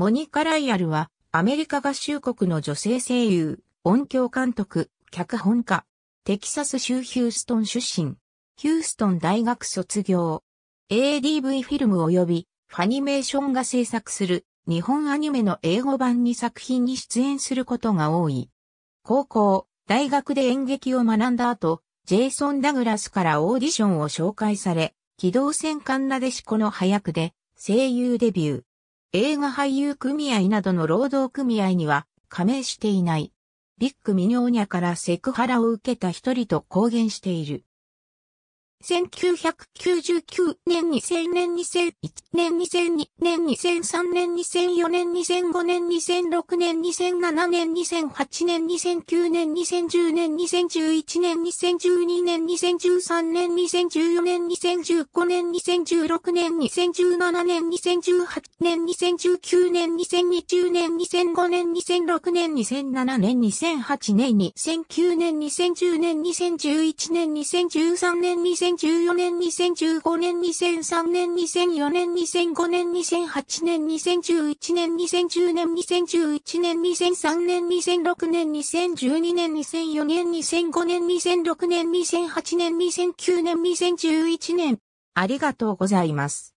モニカ・ライアルは、アメリカ合衆国の女性声優、音響監督、脚本家、テキサス州ヒューストン出身、ヒューストン大学卒業、ADV フィルム及びファニメーションが制作する日本アニメの英語版に作品に出演することが多い。高校、大学で演劇を学んだ後、ジェイソン・ダグラスからオーディションを紹介され、機動戦艦なでしこの早くで声優デビュー。映画俳優組合などの労働組合には加盟していない。ビッグミニョーニャからセクハラを受けた一人と公言している。1999年2000年2001年2002年2003年2004年2005年2006年2007年2008年2009年2010年2011年2012年2013年2014年2015年2016年2017年2018年2019年2020年2005年2006年2007年2008年2009年2010年2011年2013年2014年2014年、2015年、2003年、2004年、2005年、2008年、2011年、2010年、2011年、2003年、2006年、2012年、2004年、2005年、2006年、2008年、2009年、2011年。ありがとうございます。